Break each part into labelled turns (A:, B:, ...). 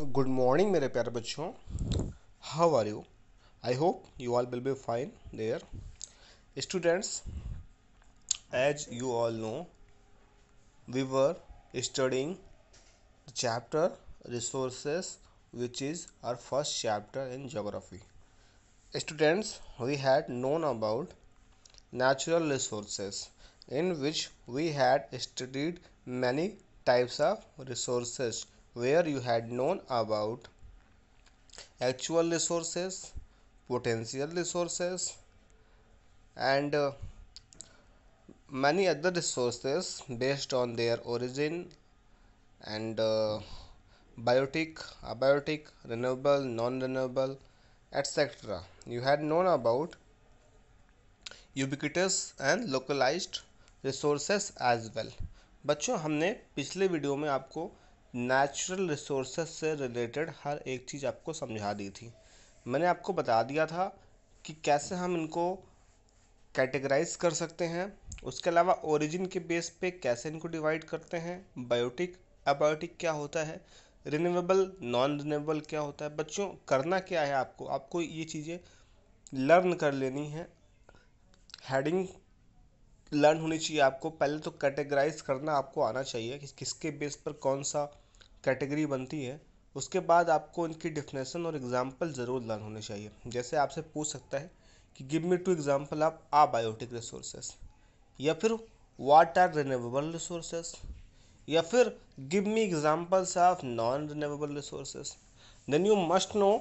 A: Good morning मेरे प्यारे बच्चों how are you I hope you all will be fine there students as you all know we were studying chapter resources which is our first chapter in geography students we had known about natural resources in which we had studied many types of resources where you had known about actual resources potential resources and uh, many other resources based on their origin and uh, biotic abiotic renewable non renewable etc you had known about ubiquitous and localized resources as well. बच्चों हमने पिछले video में आपको natural resources से related हर एक चीज़ आपको समझा दी थी मैंने आपको बता दिया था कि कैसे हम इनको कैटेगराइज कर सकते हैं उसके अलावा ओरिजिन के बेस पे कैसे इनको डिवाइड करते हैं बायोटिक अबायोटिक क्या होता है रिन्यूएबल नॉन रिन्यूएबल क्या होता है बच्चों करना क्या है आपको आपको ये चीज़ें लर्न कर लेनी है हेडिंग लर्न होनी चाहिए आपको पहले तो कैटेगराइज करना आपको आना चाहिए कि किसके बेस पर कौन सा कैटेगरी बनती है उसके बाद आपको इनकी डिफिनेशन और एग्जाम्पल ज़रूर लर्न होने चाहिए जैसे आपसे पूछ सकता है कि गिव मी टू एग्जाम्पल आप आबायोटिक रिसोर्सेस या फिर वाट आर रिनेबल रिसोर्सेस या फिर give me examples of non renewable resources then you must know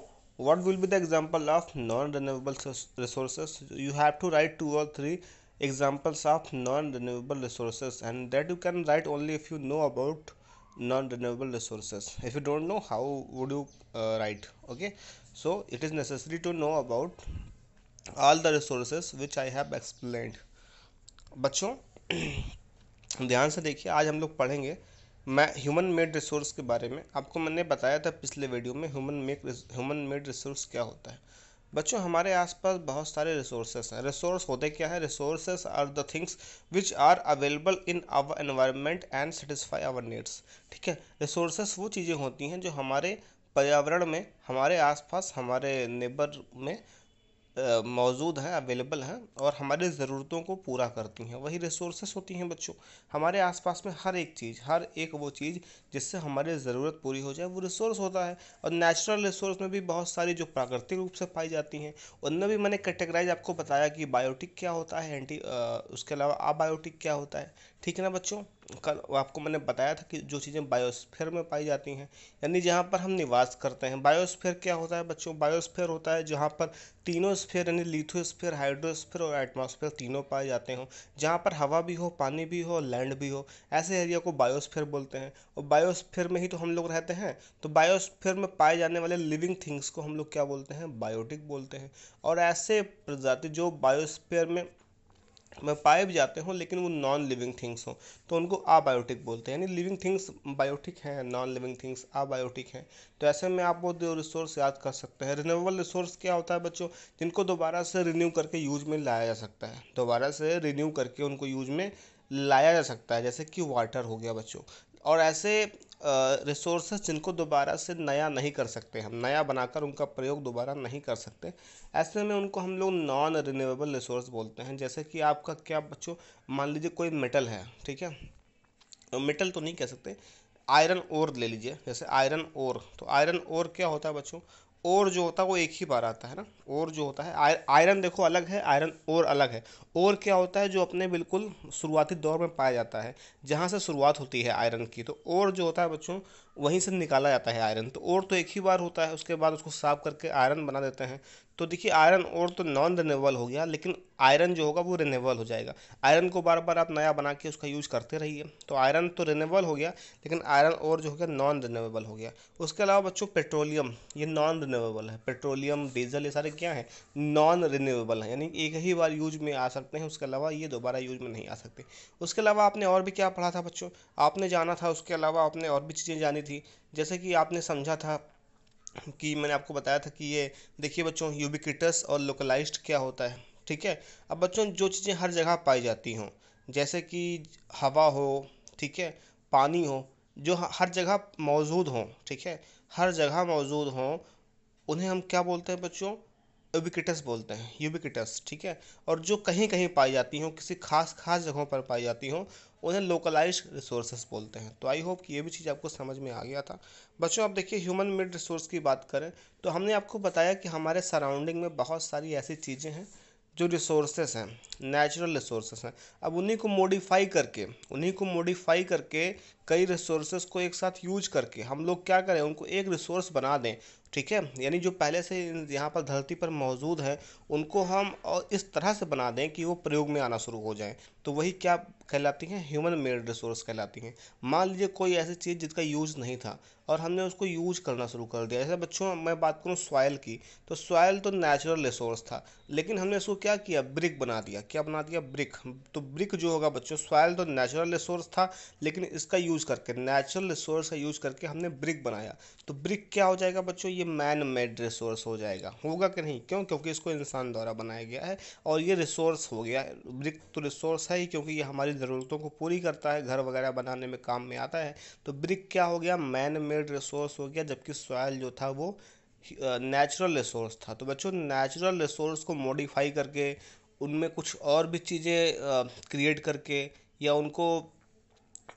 A: what will be the example of non renewable resources you have to write two और three examples of non-renewable resources and that you can write only if you know about non-renewable resources if you don't know how would you uh, write okay so it is necessary to know about all the resources which I have explained बच्चों ध्यान से देखिए आज हम लोग पढ़ेंगे मैं human made resource के बारे में आपको मैंने बताया था पिछले वीडियो में human made human made resource क्या होता है बच्चों हमारे आसपास बहुत सारे रिसोर्सेस हैं रिसोर्स होते क्या है resources are the things which are available in our environment and satisfy our needs ठीक है रिसोर्सेस वो चीज़ें होती हैं जो हमारे पर्यावरण में हमारे आसपास हमारे नेबर में मौजूद हैं अवेलेबल हैं और हमारे ज़रूरतों को पूरा करती हैं वही रिसोर्सेस होती हैं बच्चों हमारे आसपास में हर एक चीज़ हर एक वो चीज़ जिससे हमारी ज़रूरत पूरी हो जाए वो रिसोर्स होता है और नेचुरल रिसोर्स में भी बहुत सारी जो प्राकृतिक रूप से पाई जाती हैं उनमें भी मैंने कैटेगराइज आपको बताया कि बायोटिक क्या होता है एंटी उसके अलावा आबायोटिक क्या होता है ठीक है ना बच्चों कल आपको मैंने बताया था कि जो चीज़ें बायोस्फेयर में पाई जाती हैं यानी जहाँ पर हम निवास करते हैं बायोस्फेयर क्या होता है बच्चों बायोस्फेयर होता है जहाँ पर तीनों स्फेयर यानी लिथोस्फेयर हाइड्रोस्फेयर और एटमॉस्फेयर तीनों पाए जाते हों जहाँ पर हवा भी हो पानी भी हो लैंड भी हो ऐसे एरिया को बायोस्फेयर बोलते हैं और बायोस्फेयर में ही तो हम लोग रहते हैं तो बायोस्फेयर में पाए जाने वाले लिविंग थिंग्स को हम लोग क्या बोलते हैं बायोटिक बोलते हैं और ऐसे प्रजाति जो बायोस्फेयर में मैं पाए भी जाते हों लेकिन वो नॉन लिविंग थिंग्स हों तो उनको आबायोटिक बोलते हैं यानी लिविंग थिंग्स बायोटिक हैं नॉन लिविंग थिंग्स आबायोटिक हैं तो ऐसे में आप वो दो रिसोर्स याद कर सकते हैं रिन्यूएबल रिसोर्स क्या होता है बच्चों जिनको दोबारा से रिन्यू करके यूज में लाया जा सकता है दोबारा से रिन्यू करके उनको यूज में लाया जा सकता है जैसे कि वाटर हो गया बच्चों और ऐसे रिसोर्स जिनको दोबारा से नया नहीं कर सकते हम नया बनाकर उनका प्रयोग दोबारा नहीं कर सकते ऐसे में उनको हम लोग नॉन रिन्यूएबल रिसोर्स बोलते हैं जैसे कि आपका क्या बच्चों मान लीजिए कोई मेटल है ठीक है मेटल तो, तो नहीं कह सकते आयरन ओर ले लीजिए जैसे आयरन ओर तो आयरन ओर क्या होता है बच्चों और जो होता है वो एक ही बार आता है ना और जो होता है आय, आयरन देखो अलग है आयरन और अलग है और क्या होता है जो अपने बिल्कुल शुरुआती दौर में पाया जाता है जहाँ से शुरुआत होती है आयरन की तो और जो होता है बच्चों वहीं से निकाला जाता है आयरन तो और तो एक ही बार होता है उसके बाद उसको साफ करके आयरन बना देते हैं तो देखिए आयरन और तो नॉन रिनेबल हो गया लेकिन आयरन जो होगा वो रिनेबल हो जाएगा आयरन को बार बार आप नया बना के उसका यूज़ करते रहिए तो आयरन तो रिनेबल हो गया लेकिन आयरन और जो हो गया नॉन रिनेबल हो गया उसके अलावा बच्चों पेट्रोलियम ये नॉन रिनेबल है पेट्रोलियम डीजल ये सारे क्या है नॉन रिनेबल हैं यानी एक ही बार यूज में आ सकते हैं उसके अलावा ये दोबारा यूज में नहीं आ सकते उसके अलावा आपने और भी क्या पढ़ा था बच्चों आपने जाना था उसके अलावा आपने और भी चीज़ें जानी थी जैसे कि आपने समझा था कि मैंने आपको बताया था कि ये देखिए बच्चों यूबिकटस और लोकलाइज्ड क्या होता है ठीक है अब बच्चों जो चीज़ें हर जगह पाई जाती हों जैसे कि हवा हो ठीक है पानी हो जो हर जगह मौजूद हों ठीक है हर जगह मौजूद हों उन्हें हम क्या बोलते हैं बच्चों यूबिकटस बोलते हैं यूबिकटस ठीक है और जो कहीं कहीं पाई जाती हों किसी खास खास जगहों पर पाई जाती हों उन्हें लोकलाइज रिसोर्स बोलते हैं तो आई होप कि ये भी चीज़ आपको समझ में आ गया था बच्चों आप देखिए ह्यूमन मेड रिसोर्स की बात करें तो हमने आपको बताया कि हमारे सराउंडिंग में बहुत सारी ऐसी चीज़ें हैं जो रिसोर्सेस हैं नेचुरल रिसोर्सेस हैं अब उन्हीं को मॉडिफाई करके उन्हीं को मॉडिफाई करके कई रिसोर्सेज को एक साथ यूज करके हम लोग क्या करें उनको एक रिसोर्स बना दें ठीक है यानी जो पहले से यहाँ पर धरती पर मौजूद हैं उनको हम और इस तरह से बना दें कि वो प्रयोग में आना शुरू हो जाए तो वही क्या कहलाती हैं ह्यूमन मेड रिसोर्स कहलाती हैं मान लीजिए कोई ऐसी चीज़ जिसका यूज़ नहीं था और हमने उसको यूज करना शुरू कर दिया जैसे बच्चों मैं बात करूँ सॉयल की तो सॉयल तो नेचुरल रिसोर्स था लेकिन हमने उसको क्या किया ब्रिक बना दिया क्या बना दिया ब्रिक तो ब्रिक जो होगा बच्चों सॉयल तो नेचुरल रिसोर्स था लेकिन इसका यूज यूज़ करके नेचुरल रिसोर्स का यूज़ करके हमने ब्रिक बनाया तो ब्रिक क्या हो जाएगा बच्चों ये मैन मेड रिसोर्स हो जाएगा होगा कि नहीं क्यों क्योंकि इसको इंसान द्वारा बनाया गया है और ये रिसोर्स हो गया ब्रिक तो रिसोर्स है ही क्योंकि ये हमारी ज़रूरतों को पूरी करता है घर वगैरह बनाने में काम में आता है तो ब्रिक क्या हो गया मैन मेड रिसोर्स हो गया जबकि सॉयल जो था वो नेचुरल रिसोर्स था तो बच्चों नेचुरल रिसोर्स को मॉडिफाई करके उनमें कुछ और भी चीज़ें क्रिएट करके या उनको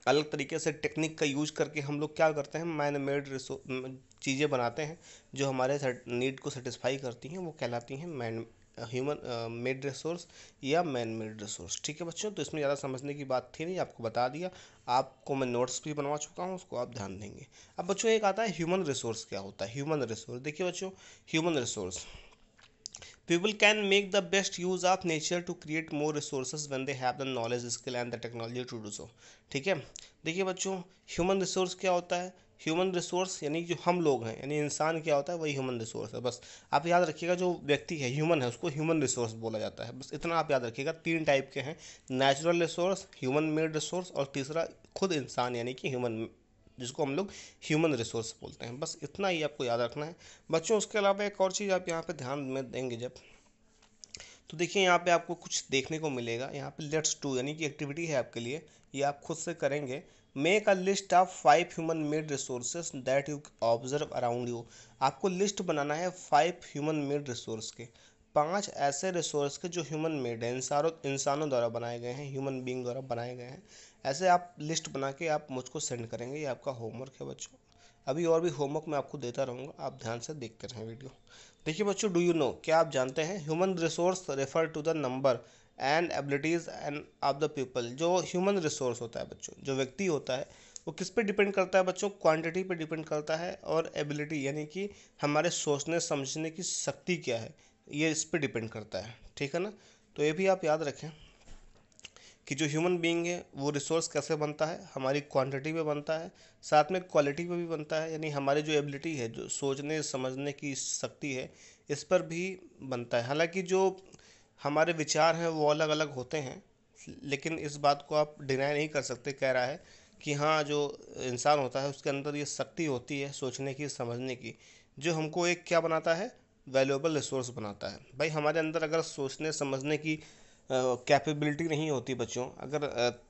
A: अलग तरीके से टेक्निक का यूज़ करके हम लोग क्या करते हैं मैन मेड चीज़ें बनाते हैं जो हमारे नीड को सेटिस्फाई करती हैं वो कहलाती हैं मैन ह्यूमन मेड रिसोर्स या मैन मेड रिसोर्स ठीक है बच्चों तो इसमें ज़्यादा समझने की बात थी नहीं आपको बता दिया आपको मैं नोट्स भी बनवा चुका हूँ उसको आप ध्यान देंगे अब बच्चों एक आता है ह्यूमन रिसोर्स क्या होता है ह्यूमन रिसोर्स देखिए बच्चों human resource people can make the best use of nature to create more resource when they have the knowledge skill and the technology to do so ठीक है देखिए बच्चों ह्यूमन रिसोर्स क्या होता है ह्यूमन रिसोर्स यानी जो हम लोग हैं यानी इंसान क्या होता है वही ह्यूमन रिसोर्स है बस आप याद रखिएगा जो व्यक्ति है ह्यूमन है उसको ह्यूमन रिसोर्स बोला जाता है बस इतना आप याद रखिएगा तीन टाइप के हैं natural resource human made resource और तीसरा खुद इंसान यानी कि ह्यूमन जिसको हम लोग ह्यूमन रिसोर्स बोलते हैं बस इतना ही आपको याद रखना है बच्चों उसके अलावा एक और चीज़ आप यहाँ पे ध्यान में देंगे जब तो देखिए यहाँ पे आपको कुछ देखने को मिलेगा यहाँ पे लेट्स टू यानी कि एक्टिविटी है आपके लिए ये आप खुद से करेंगे make a list of five human made resources that you observe around you आपको लिस्ट बनाना है फाइव ह्यूमन मेड रिसोर्स के पांच ऐसे रिसोर्स के जो ह्यूमन मेड हैं इंसानों इंसानों द्वारा बनाए गए हैं ह्यूमन बींग द्वारा बनाए गए हैं ऐसे आप लिस्ट बना के आप मुझको सेंड करेंगे ये आपका होमवर्क है बच्चों अभी और भी होमवर्क मैं आपको देता रहूँगा आप ध्यान से देखते रहें वीडियो देखिए बच्चों डू यू नो क्या आप जानते हैं human resource refer to the number and abilities and of the people जो ह्यूमन रिसोर्स होता है बच्चों जो व्यक्ति होता है वो किस पे डिपेंड करता है बच्चों क्वांटिटी पे डिपेंड करता है और एबिलिटी यानी कि हमारे सोचने समझने की शक्ति क्या है ये इस पर डिपेंड करता है ठीक है ना तो ये भी आप याद रखें कि जो ह्यूमन बीइंग है वो रिसोर्स कैसे बनता है हमारी क्वांटिटी में बनता है साथ में क्वालिटी में भी बनता है यानी हमारी जो एबिलिटी है जो सोचने समझने की शक्ति है इस पर भी बनता है हालांकि जो हमारे विचार हैं वो अलग अलग होते हैं लेकिन इस बात को आप डिनाई नहीं कर सकते कह रहा है कि हाँ जो इंसान होता है उसके अंदर ये शक्ति होती है सोचने की समझने की जो हमको एक क्या बनाता है वैल्यूएबल रिसोर्स बनाता है भाई हमारे अंदर अगर सोचने समझने की कैपेबिलिटी नहीं होती बच्चों अगर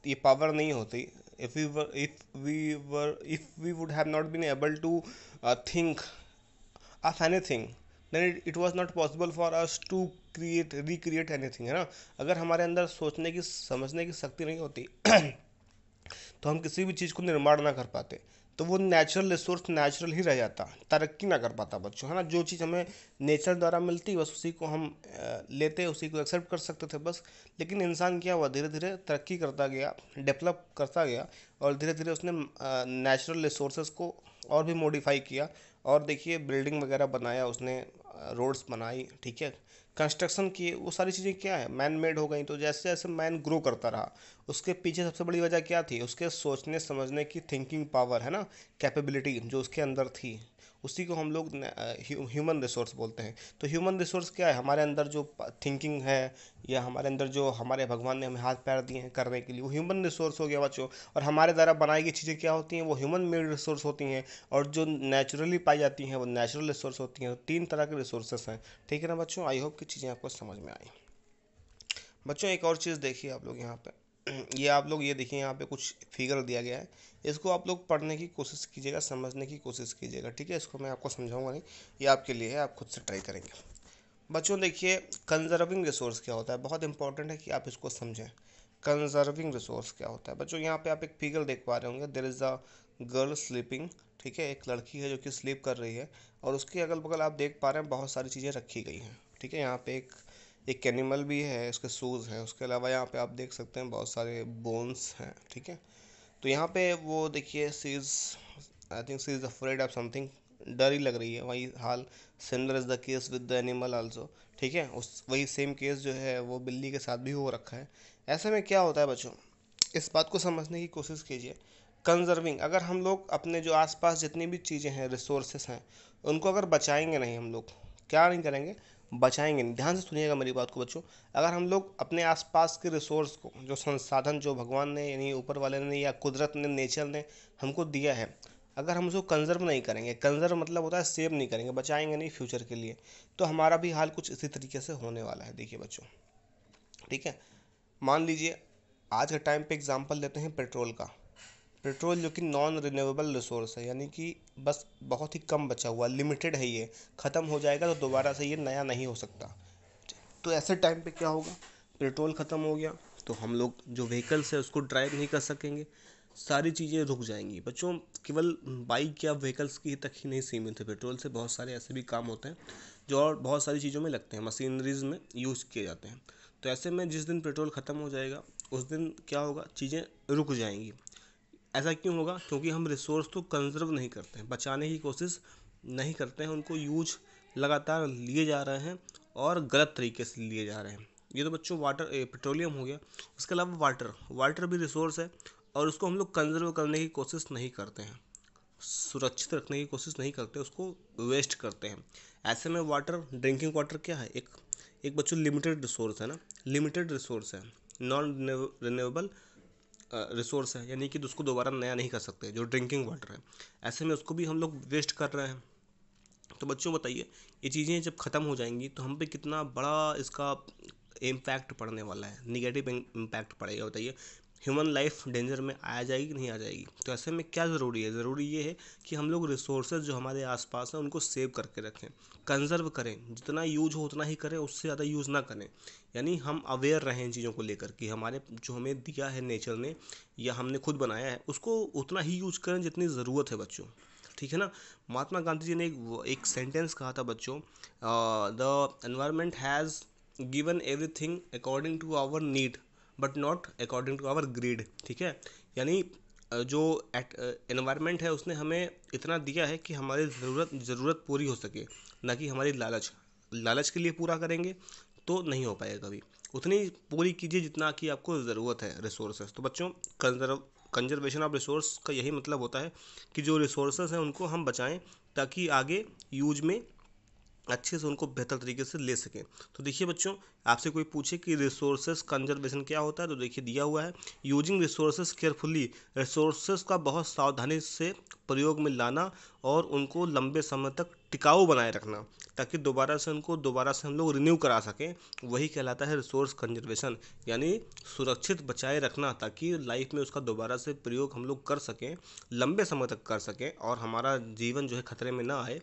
A: ये पावर नहीं होती if we were if we were if we would have not been able to think of anything then it was not possible for us to create recreate anything है ना अगर हमारे अंदर सोचने की समझने की शक्ति नहीं होती तो हम किसी भी चीज़ को निर्माण ना कर पाते तो वो नेचुरल रिसोर्स नेचुरल ही रह जाता तरक्की ना कर पाता बच्चों है ना जो चीज़ हमें नेचर द्वारा मिलती बस उसी को हम लेते उसी को एक्सेप्ट कर सकते थे बस लेकिन इंसान क्या हुआ धीरे धीरे तरक्की करता गया डेवलप करता गया और धीरे धीरे उसने नेचुरल रिसोर्सेज को और भी मॉडिफाई किया और देखिए बिल्डिंग वगैरह बनाया उसने रोड्स बनाई ठीक है कंस्ट्रक्शन किए वो सारी चीज़ें क्या है मैन मेड हो गई तो जैसे जैसे मैन ग्रो करता रहा उसके पीछे सबसे बड़ी वजह क्या थी उसके सोचने समझने की थिंकिंग पावर है ना कैपेबिलिटी जो उसके अंदर थी उसी को हम लोग ह्यूमन रिसोर्स बोलते हैं तो ह्यूमन रिसोर्स क्या है हमारे अंदर जो थिंकिंग है या हमारे अंदर जो हमारे भगवान ने हमें हाथ पैर दिए हैं करने के लिए वो ह्यूमन रिसोर्स हो गया बच्चों और हमारे द्वारा बनाई गई चीज़ें क्या होती हैं वो ह्यूमन मेड रिसोर्स होती हैं और जो नेचुरली पाई जाती हैं वो नेचुरल रिसोर्स होती हैं तीन तरह के रिसोर्सेस हैं ठीक है ना बच्चों आई होप की चीज़ें आपको समझ में आई बच्चों एक और चीज़ देखिए आप लोग यहाँ पर ये आप लोग ये देखिए यहाँ पे कुछ फिगर दिया गया है इसको आप लोग पढ़ने की कोशिश कीजिएगा समझने की कोशिश कीजिएगा ठीक है इसको मैं आपको समझाऊंगा नहीं ये आपके लिए है आप खुद से ट्राई करेंगे बच्चों देखिए कंजर्विंग रिसोर्स क्या होता है बहुत इंपॉर्टेंट है कि आप इसको समझें कंजर्विंग रिसोर्स क्या होता है बच्चों यहाँ पे आप एक फिगर देख पा रहे होंगे there is a girl sleeping ठीक है एक लड़की है जो कि स्लीप कर रही है और उसके अगल बगल आप देख पा रहे हैं बहुत सारी चीज़ें रखी गई हैं ठीक है यहाँ पे एक एक एनिमल भी है उसके शूज हैं उसके अलावा यहाँ पे आप देख सकते हैं बहुत सारे बोन्स हैं ठीक है तो यहाँ पे वो देखिए she is I think she is afraid of something डर ही लग रही है वही हाल similar is the case with the animal also ठीक है उस वही सेम केस जो है वो बिल्ली के साथ भी हो रखा है ऐसे में क्या होता है बच्चों इस बात को समझने की कोशिश कीजिए कंजर्विंग अगर हम लोग अपने जो आसपास जितनी भी चीज़ें हैं रिसोर्सेस हैं उनको अगर बचाएंगे नहीं हम लोग क्या नहीं करेंगे बचाएंगे ध्यान से सुनिएगा मेरी बात को बच्चों अगर हम लोग अपने आसपास के रिसोर्स को जो संसाधन जो भगवान ने यानी ऊपर वाले ने या कुदरत ने नेचर ने हमको दिया है अगर हम उसको कंजर्व नहीं करेंगे कंजर्व मतलब होता है सेव नहीं करेंगे बचाएंगे नहीं फ्यूचर के लिए तो हमारा भी हाल कुछ इसी तरीके से होने वाला है देखिए बच्चों ठीक है मान लीजिए आज के टाइम पे एग्जांपल लेते हैं पेट्रोल का पेट्रोल जो कि नॉन रिन्यूएबल रिसोर्स है यानी कि बस बहुत ही कम बचा हुआ लिमिटेड है ये ख़त्म हो जाएगा तो दोबारा से ये नया नहीं हो सकता तो ऐसे टाइम पे क्या होगा पेट्रोल ख़त्म हो गया तो हम लोग जो व्हीकल्स है उसको ड्राइव नहीं कर सकेंगे सारी चीज़ें रुक जाएंगी बच्चों केवल बाइक या व्हीकल्स की तक ही नहीं सीमित है पेट्रोल से बहुत सारे ऐसे भी काम होते हैं जो और बहुत सारी चीज़ों में लगते हैं मशीनरीज में यूज़ किए जाते हैं तो ऐसे में जिस दिन पेट्रोल ख़त्म हो जाएगा उस दिन क्या होगा चीज़ें रुक जाएंगी ऐसा क्यों होगा क्योंकि हम रिसोर्स तो कंज़र्व नहीं करते हैं बचाने की कोशिश नहीं करते हैं उनको यूज लगातार लिए जा रहे हैं और गलत तरीके से लिए जा रहे हैं ये तो बच्चों वाटर पेट्रोलियम हो गया उसके अलावा वाटर वाटर भी रिसोर्स है और उसको हम लोग कंजर्व करने की कोशिश नहीं करते हैं सुरक्षित रखने की कोशिश नहीं करते उसको वेस्ट करते हैं ऐसे में वाटर ड्रिंकिंग वाटर क्या है एक एक बच्चों लिमिटेड रिसोर्स है ना लिमिटेड रिसोर्स है नॉन रिन्यूएबल रिसोर्स है यानी कि उसको दोबारा नया नहीं कर सकते जो ड्रिंकिंग वाटर है ऐसे में उसको भी हम लोग वेस्ट कर रहे हैं तो बच्चों बताइए ये चीज़ें जब ख़त्म हो जाएंगी तो हम पे कितना बड़ा इसका इम्पैक्ट पड़ने वाला है निगेटिव इम्पैक्ट पड़ेगा बताइए ह्यूमन लाइफ डेंजर में आ जाएगी कि नहीं आ जाएगी तो ऐसे में क्या ज़रूरी है ज़रूरी ये है कि हम लोग रिसोर्सेज जो हमारे आसपास हैं उनको सेव करके रखें कंजर्व करें जितना यूज हो उतना ही करें उससे ज़्यादा यूज़ ना करें यानी हम अवेयर रहें इन चीज़ों को लेकर कि हमारे जो हमें दिया है नेचर ने या हमने खुद बनाया है उसको उतना ही यूज करें जितनी ज़रूरत है बच्चों ठीक है ना महात्मा गांधी जी ने एक, एक सेंटेंस कहा था बच्चों the environment has given everything according to our need but not according to our greed ठीक है यानी जो एनवायरनमेंट है उसने हमें इतना दिया है कि हमारी ज़रूरत ज़रूरत पूरी हो सके ना कि हमारी लालच लालच के लिए पूरा करेंगे तो नहीं हो पाएगा कभी उतनी पूरी कीजिए जितना कि आपको ज़रूरत है रिसोर्सेज तो बच्चों कंजर्व कंजर्वेशन ऑफ रिसोर्स का यही मतलब होता है कि जो रिसोर्सेज हैं उनको हम बचाएं ताकि आगे यूज में अच्छे से उनको बेहतर तरीके से ले सकें तो देखिए बच्चों आपसे कोई पूछे कि रिसोर्सेज कंजर्वेशन क्या होता है तो देखिए दिया हुआ है यूजिंग रिसोर्सेज केयरफुली रिसोर्सेज का बहुत सावधानी से प्रयोग में लाना और उनको लंबे समय तक टिकाऊ बनाए रखना ताकि दोबारा से उनको दोबारा से हम लोग रिन्यू करा सकें वही कहलाता है रिसोर्स कंजर्वेशन यानी सुरक्षित बचाए रखना ताकि लाइफ में उसका दोबारा से प्रयोग हम लोग कर सकें लंबे समय तक कर सकें और हमारा जीवन जो है खतरे में ना आए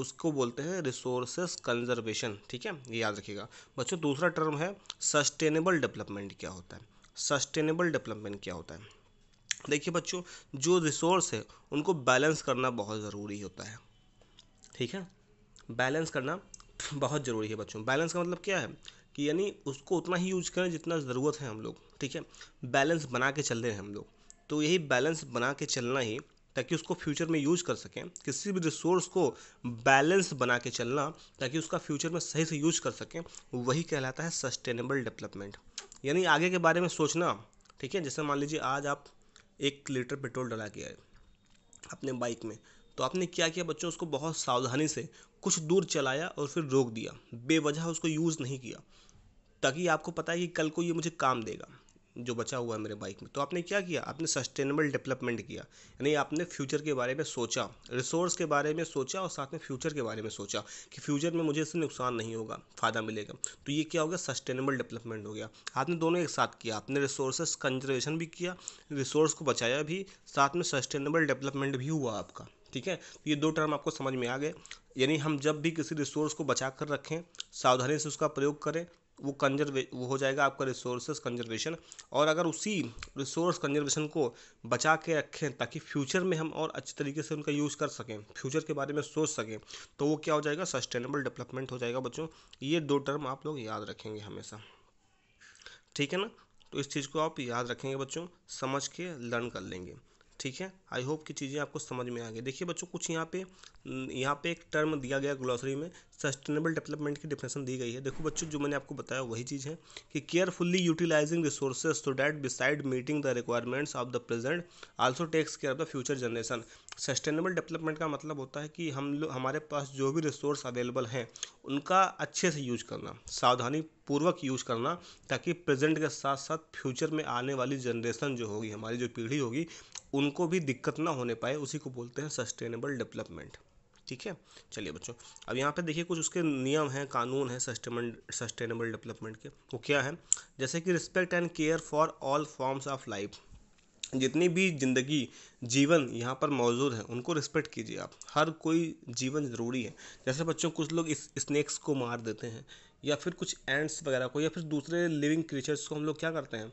A: उसको बोलते हैं रिसोर्सेस कंजर्वेशन ठीक है ये याद रखिएगा बच्चों दूसरा टर्म है सस्टेनेबल डेवलपमेंट क्या होता है सस्टेनेबल डेवलपमेंट क्या होता है देखिए बच्चों जो रिसोर्स है उनको बैलेंस करना बहुत ज़रूरी होता है ठीक है बैलेंस करना बहुत ज़रूरी है बच्चों बैलेंस का मतलब क्या है कि यानी उसको उतना ही यूज करें जितना ज़रूरत है हम लोग ठीक है बैलेंस बना के चल रहे हैं हम लोग तो यही बैलेंस बना के चलना ही ताकि उसको फ्यूचर में यूज कर सकें किसी भी रिसोर्स को बैलेंस बना के चलना ताकि उसका फ्यूचर में सही से यूज कर सकें वही कहलाता है सस्टेनेबल डेवलपमेंट यानी आगे के बारे में सोचना ठीक है जैसे मान लीजिए आज आप एक लीटर पेट्रोल डला के आए अपने बाइक में तो आपने क्या किया बच्चों उसको बहुत सावधानी से कुछ दूर चलाया और फिर रोक दिया बेवजह उसको यूज़ नहीं किया ताकि आपको पता है कि कल को ये मुझे काम देगा जो बचा हुआ है मेरे बाइक में तो आपने क्या किया आपने सस्टेनेबल डेवलपमेंट किया यानी आपने फ्यूचर के बारे में सोचा रिसोर्स के बारे में सोचा और साथ में फ्यूचर के बारे में सोचा कि फ्यूचर में मुझे इससे नुकसान नहीं होगा फ़ायदा मिलेगा तो ये क्या हो गया सस्टेनेबल डेवलपमेंट हो गया आपने दोनों एक साथ किया आपने रिसोर्सेस कंजर्वेशन भी किया रिसोर्स को बचाया भी साथ में सस्टेनेबल डेवलपमेंट भी हुआ आपका ठीक है तो ये दो टर्म आपको समझ में आ गए यानी हम जब भी किसी रिसोर्स को बचा कर रखें सावधानी से उसका प्रयोग करें वो कंजर्वे वो हो जाएगा आपका रिसोर्सेज कंजर्वेशन और अगर उसी रिसोर्स कंजर्वेशन को बचा के रखें ताकि फ्यूचर में हम और अच्छे तरीके से उनका यूज़ कर सकें फ्यूचर के बारे में सोच सकें तो वो क्या हो जाएगा सस्टेनेबल डेवलपमेंट हो जाएगा बच्चों ये दो टर्म आप लोग याद रखेंगे हमेशा ठीक है ना तो इस चीज़ को आप याद रखेंगे बच्चों समझ के लर्न कर लेंगे ठीक है आई होप कि चीज़ें आपको समझ में आ गई देखिए बच्चों कुछ यहाँ पे यहाँ पे एक टर्म दिया गया ग्लॉसरी में सस्टेनेबल डेवलपमेंट की डिफिनेशन दी गई है देखो बच्चों जो मैंने आपको बताया वही चीज़ है कि carefully utilising resources so that beside meeting the requirements of the present also takes care of the future generation sustainable development का मतलब होता है कि हम लोग हमारे पास जो भी रिसोर्स अवेलेबल हैं उनका अच्छे से यूज करना सावधानी पूर्वक यूज़ करना ताकि प्रेजेंट के साथ साथ फ्यूचर में आने वाली जनरेशन जो होगी हमारी जो पीढ़ी होगी उनको भी दिक्कत ना होने पाए उसी को बोलते हैं सस्टेनेबल डेवलपमेंट ठीक है चलिए बच्चों अब यहाँ पे देखिए कुछ उसके नियम हैं कानून हैं सस्टेनेबल डेवलपमेंट के वो क्या है जैसे कि respect and care for all forms of life जितनी भी ज़िंदगी जीवन यहाँ पर मौजूद है उनको रिस्पेक्ट कीजिए आप हर कोई जीवन ज़रूरी है जैसे बच्चों कुछ लोग इस स्नैक्स को मार देते हैं या फिर कुछ एंड्स वगैरह को या फिर दूसरे लिविंग क्रीचर्स को हम लोग क्या करते हैं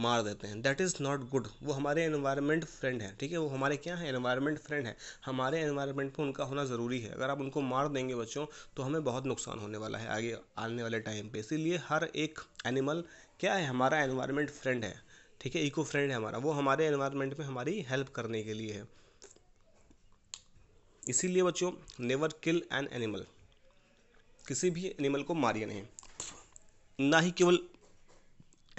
A: मार देते हैं दैट इज़ नॉट गुड वो हमारे एनवायरनमेंट फ्रेंड हैं ठीक है वो हमारे क्या है एनवायरनमेंट फ्रेंड है हमारे एनवायरनमेंट में उनका होना ज़रूरी है अगर आप उनको मार देंगे बच्चों तो हमें बहुत नुकसान होने वाला है आगे आने वाले टाइम पर इसीलिए हर एक एनिमल क्या है हमारा एनवायरनमेंट फ्रेंड है ठीक है इको फ्रेंड है हमारा वो हमारे एनवायरनमेंट में हमारी हेल्प करने के लिए है इसीलिए बच्चों नेवर किल एन एनिमल किसी भी एनिमल को मारिए नहीं ना ही केवल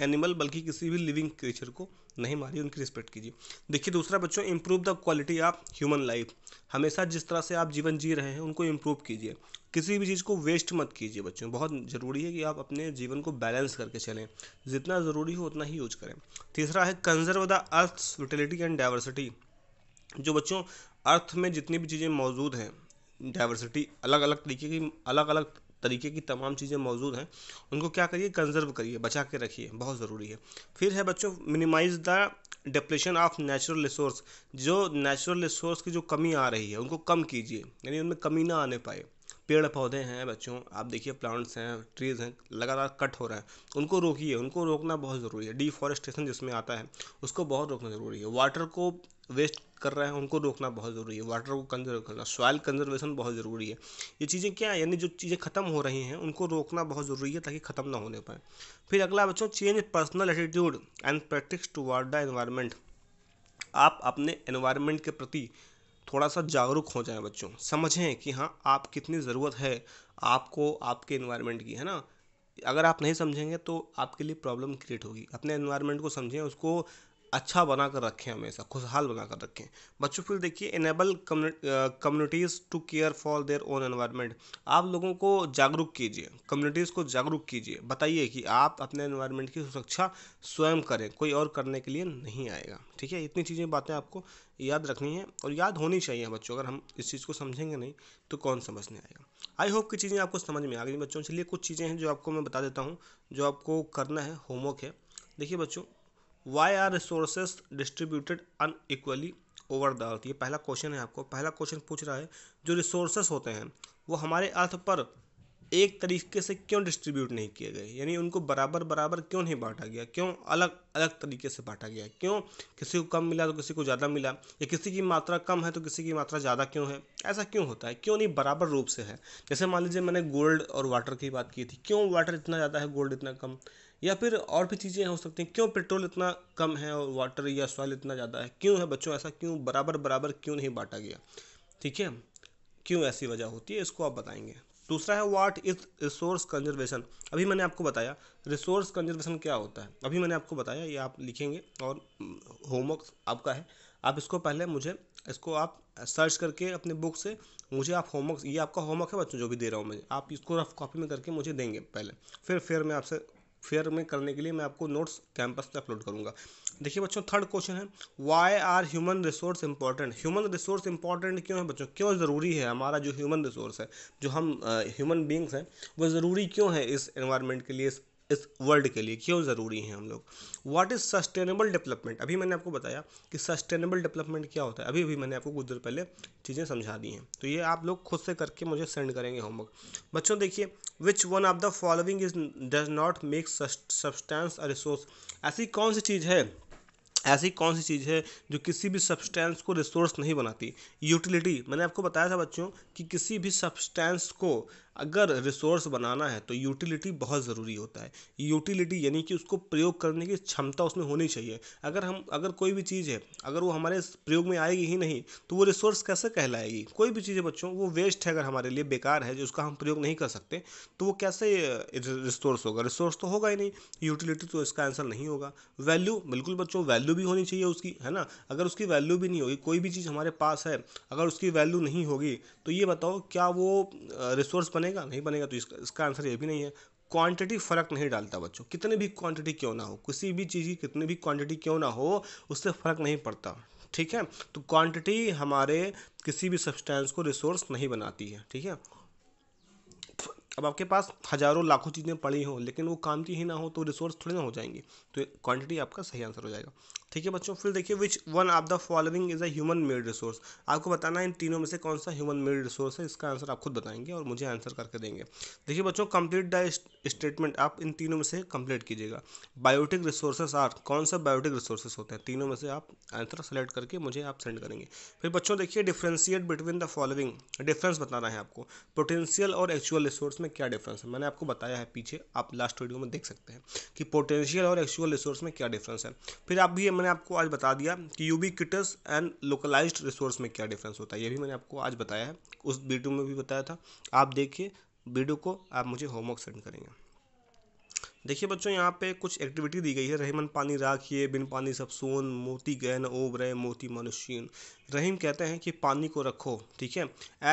A: एनिमल बल्कि किसी भी लिविंग क्रिएचर को नहीं मारिए उनकी रिस्पेक्ट कीजिए देखिए दूसरा बच्चों improve the quality of human life हमेशा जिस तरह से आप जीवन जी रहे हैं उनको इम्प्रूव कीजिए किसी भी चीज़ को वेस्ट मत कीजिए बच्चों बहुत ज़रूरी है कि आप अपने जीवन को बैलेंस करके चलें जितना ज़रूरी हो उतना ही यूज करें तीसरा है conserve the earth vitality and diversity जो बच्चों अर्थ में जितनी भी चीज़ें मौजूद हैं डाइवर्सिटी अलग अलग तरीके की अलग अलग तरीके की तमाम चीज़ें मौजूद हैं उनको क्या करिए कंजर्व करिए बचा के रखिए बहुत ज़रूरी है फिर है बच्चों minimise the depletion of natural resource जो नेचुरल रिसोर्स की जो कमी आ रही है उनको कम कीजिए यानी उनमें कमी ना आने पाए पेड़ पौधे हैं बच्चों आप देखिए प्लांट्स हैं ट्रीज़ हैं लगातार कट हो रहा है उनको रोकिए उनको रोकना बहुत ज़रूरी है डिफॉरेस्टेशन जिसमें आता है उसको बहुत रोकना ज़रूरी है वाटर को वेस्ट कर रहे हैं उनको रोकना बहुत ज़रूरी है वाटर को कंजर्व करना सॉयल कंजर्वेशन बहुत ज़रूरी है ये चीज़ें क्या है यानी जो चीज़ें ख़त्म हो रही हैं उनको रोकना बहुत ज़रूरी है ताकि ख़त्म ना होने पाए फिर अगला बच्चों change personal attitude and practice to the environment आप अपने एनवायरमेंट के प्रति थोड़ा सा जागरूक हो जाए बच्चों समझें कि हाँ आप कितनी ज़रूरत है आपको आपके इन्वायरमेंट की है ना अगर आप नहीं समझेंगे तो आपके लिए प्रॉब्लम क्रिएट होगी अपने इन्वायरमेंट को समझें उसको अच्छा बना कर रखें हमेशा खुशहाल बना कर रखें बच्चों फिर देखिए enable communities to care for their own environment आप लोगों को जागरूक कीजिए कम्युनिटीज़ को जागरूक कीजिए बताइए कि आप अपने एनवायरनमेंट की सुरक्षा स्वयं करें कोई और करने के लिए नहीं आएगा ठीक है इतनी चीज़ें बातें आपको याद रखनी है और याद होनी चाहिए बच्चों अगर हम इस चीज़ को समझेंगे नहीं तो कौन समझने आएगा आई होप की चीज़ें आपको समझ में आ गई बच्चों चलिए कुछ चीज़ें हैं जो आपको मैं बता देता हूँ जो आपको करना है होमवर्क है देखिए बच्चों why are resources distributed unequally over the earth ये पहला क्वेश्चन है आपको पहला क्वेश्चन पूछ रहा है जो रिसोर्सेस होते हैं वो हमारे अर्थ पर एक तरीके से क्यों डिस्ट्रीब्यूट नहीं किए गए यानी उनको बराबर बराबर क्यों नहीं बांटा गया क्यों अलग अलग तरीके से बांटा गया क्यों किसी को कम मिला तो किसी को ज़्यादा मिला या किसी की मात्रा कम है तो किसी की मात्रा ज़्यादा क्यों है ऐसा क्यों होता है क्यों नहीं बराबर रूप से है जैसे मान लीजिए मैंने गोल्ड और वाटर की बात की थी क्यों वाटर इतना ज़्यादा है गोल्ड इतना कम या फिर और भी चीज़ें हो सकती हैं क्यों पेट्रोल इतना कम है और वाटर या सॉइल इतना ज़्यादा है क्यों है बच्चों ऐसा क्यों बराबर बराबर क्यों नहीं बांटा गया ठीक है क्यों ऐसी वजह होती है इसको आप बताएंगे दूसरा है वाट इज रिसोर्स कंजर्वेशन अभी मैंने आपको बताया रिसोर्स कंजर्वेशन क्या होता है अभी मैंने आपको बताया ये आप लिखेंगे और होमवर्क mm, आपका है आप इसको पहले मुझे इसको आप सर्च करके अपने बुक से मुझे आप होमवर्क ये आपका होमवर्क है बच्चों जो भी दे रहा हूँ मैं आप इसको रफ कॉपी में करके मुझे देंगे पहले फिर फिर मैं आपसे फेयर में करने के लिए मैं आपको नोट्स कैंपस पर अपलोड करूंगा देखिए बच्चों थर्ड क्वेश्चन है why are human resource important human resource important क्यों है बच्चों क्यों ज़रूरी है हमारा जो ह्यूमन रिसोर्स है जो हम ह्यूमन बींग्स हैं वो ज़रूरी क्यों है इस एनवायरमेंट के लिए इस इस वर्ल्ड के लिए क्यों ज़रूरी हैं हम लोग व्हाट इज़ सस्टेनेबल डेवलपमेंट अभी मैंने आपको बताया कि सस्टेनेबल डेवलपमेंट क्या होता है अभी अभी मैंने आपको कुछ देर पहले चीज़ें समझा दी हैं तो ये आप लोग खुद से करके मुझे सेंड करेंगे होमवर्क बच्चों देखिए which one of the following is does not make substance a resource ऐसी कौन सी चीज़ है ऐसी कौन सी चीज़ है जो किसी भी सब्सटेंस को रिसोर्स नहीं बनाती यूटिलिटी मैंने आपको बताया था बच्चों कि किसी भी सब्सटेंस को अगर रिसोर्स बनाना है तो यूटिलिटी बहुत ज़रूरी होता है यूटिलिटी यानी कि उसको प्रयोग करने की क्षमता उसमें होनी चाहिए अगर हम अगर कोई भी चीज़ है अगर वो हमारे प्रयोग में आएगी ही नहीं तो वो रिसोर्स कैसे कहलाएगी कोई भी चीज़ है बच्चों वो वेस्ट है अगर हमारे लिए बेकार है जो उसका हम प्रयोग नहीं कर सकते तो वो कैसे रिसोर्स होगा रिसोर्स तो होगा ही नहीं यूटिलिटी तो इसका आंसर नहीं होगा वैल्यू बिल्कुल बच्चों वैल्यू भी होनी चाहिए उसकी है ना अगर उसकी वैल्यू भी नहीं होगी कोई भी चीज़ हमारे पास है अगर उसकी वैल्यू नहीं होगी तो ये बताओ क्या वो रिसोर्स बने बनेगा नहीं बनेगा तो इसका इसका आंसर ये भी नहीं है क्वांटिटी फ़र्क नहीं डालता बच्चों कितने भी क्वांटिटी क्यों ना हो किसी भी चीज़ की कितनी भी क्वांटिटी क्यों ना हो उससे फ़र्क नहीं पड़ता ठीक है तो क्वांटिटी हमारे किसी भी सब्सटेंस को रिसोर्स नहीं बनाती है ठीक है अब आपके पास हज़ारों लाखों चीज़ें पड़ी हों लेकिन वो काम की ही ना हो तो रिसोर्स थोड़ी ना हो जाएंगी तो क्वांटिटी आपका सही आंसर हो जाएगा ठीक है बच्चों फिर देखिए which one of the following is a human made resource आपको बताना है इन तीनों में से कौन सा ह्यूमन मेड रिसोर्स है इसका आंसर आप खुद बताएंगे और मुझे आंसर करके देंगे देखिए बच्चों कंप्लीट द स्टेटमेंट आप इन तीनों में से कंप्लीट कीजिएगा बायोटिक रिसोर्सेज आर कौन सा बायोटिक रिसोर्सेज होते हैं तीनों में से आप आंसर सेलेक्ट करके मुझे आप सेंड करेंगे फिर बच्चों देखिए differentiate between the following difference बताना है आपको पोटेंशियल और एक्चुअल रिसोर्स में क्या डिफरेंस है मैंने आपको बताया है पीछे आप लास्ट वीडियो में देख सकते हैं कि पोटेंशियल और एक्चुअल रिसोर्स में क्या डिफरेंस है फिर आप भी मैंने आपको आज बता दिया कि यूबिक्विटस एंड लोकलाइज रिसोर्स में क्या डिफरेंस होता है ये भी मैंने आपको आज बताया है उस वीडियो में भी बताया था आप देखिए वीडियो को आप मुझे होमवर्क सेंड करेंगे देखिए बच्चों यहाँ पे कुछ एक्टिविटी दी गई है रहीमन पानी राखिए बिन पानी सब सोन मोती गहन ओब रहे मोती मनुष्यन रहीम कहते हैं कि पानी को रखो ठीक है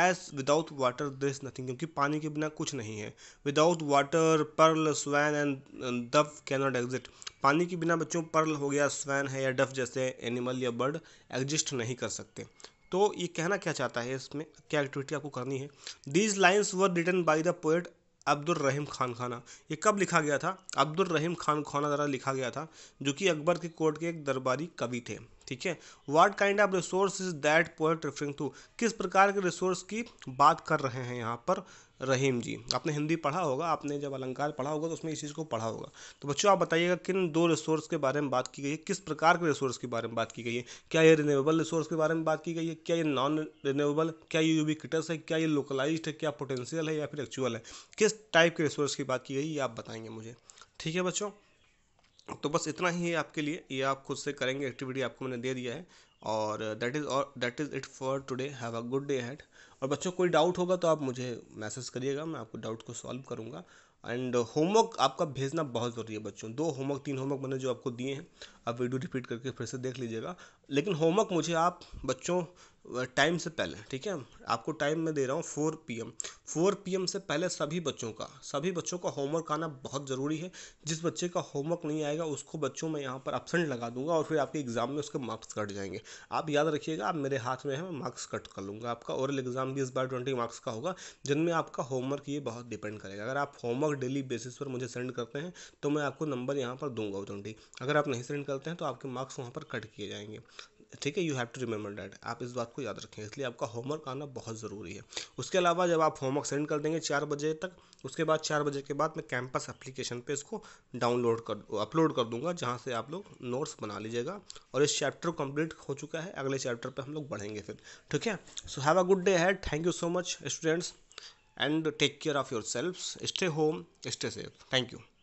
A: as without water there is nothing क्योंकि पानी के बिना कुछ नहीं है without water pearl swan and dove cannot exist पानी के बिना बच्चों पर्ल हो गया स्वैन है या डफ जैसे एनिमल या बर्ड एग्जिस्ट नहीं कर सकते तो ये कहना क्या चाहता है इसमें क्या एक्टिविटी आपको करनी है these lines were written by the poet Abdul Rahim Khan Khana ये कब लिखा गया था अब्दुल रहीम खान खाना द्वारा लिखा गया था जो कि अकबर के कोर्ट के एक दरबारी कवि थे ठीक है what kind of resource is that poet referring to किस प्रकार के रिसोर्स की बात कर रहे हैं यहाँ पर रहीम जी आपने हिंदी पढ़ा होगा आपने जब अलंकार पढ़ा होगा तो उसमें इस चीज़ को पढ़ा होगा तो बच्चों आप बताइएगा किन दो रिसोर्स के बारे में बात की गई है किस प्रकार के रिसोर्स के बारे में बात की गई है क्या ये रिन्यूएबल रिसोर्स के बारे में बात की गई है क्या ये नॉन रिन्यूएबल क्या ये यूबिकटस है क्या ये लोकलाइज है क्या पोटेंशियल है या फिर एक्चुअल है किस टाइप के रिसोर्स की बात की गई ये आप बताएंगे मुझे ठीक है बच्चों तो बस इतना ही है आपके लिए ये आप खुद से करेंगे एक्टिविटी आपको मैंने दे दिया है और दैट इज़ और that is it for today have a good day ahead और बच्चों कोई डाउट होगा तो आप मुझे मैसेज करिएगा मैं आपको डाउट को सॉल्व करूँगा एंड होमवर्क आपका भेजना बहुत ज़रूरी है बच्चों दो होमवर्क तीन होमवर्क मैंने जो आपको दिए हैं आप वीडियो रिपीट करके फिर से देख लीजिएगा लेकिन होमवर्क मुझे आप बच्चों टाइम से पहले ठीक है आपको टाइम मैं दे रहा हूँ four P M four P M से पहले सभी बच्चों का सभी बच्चों का होमवर्क आना बहुत ज़रूरी है जिस बच्चे का होमवर्क नहीं आएगा उसको बच्चों में यहाँ पर अपसेंट लगा दूंगा और फिर आपके एग्ज़ाम में उसके मार्क्स कट जाएंगे आप याद रखिएगा आप मेरे हाथ में है मैं मार्क्स कट कर लूँगा आपका ओरल एग्ज़ाम भी इस बार ट्वेंटी मार्क्स का होगा जिनमें आपका होमवर्क ये बहुत डिपेंड करेगा अगर आप होमवर्क डेली बेसिस पर मुझे सेंड करते हैं तो मैं आपको नंबर यहाँ पर दूंगा ट्वेंटी अगर आप नहीं सेंड करते हैं तो आपके मार्क्स वहाँ पर कट किए जाएंगे ठीक है you have to remember that आप इस बात को याद रखें इसलिए आपका होमवर्क आना बहुत ज़रूरी है उसके अलावा जब आप होमवर्क सेंड कर देंगे चार बजे तक उसके बाद चार बजे के बाद मैं कैंपस एप्लीकेशन पे इसको डाउनलोड कर अपलोड कर दूंगा जहाँ से आप लोग नोट्स बना लीजिएगा और इस चैप्टर कंप्लीट हो चुका है अगले चैप्टर पर हम लोग बढ़ेंगे फिर ठीक है so have a good day ahead thank you so much students and take care of yourself stay home stay safe thank you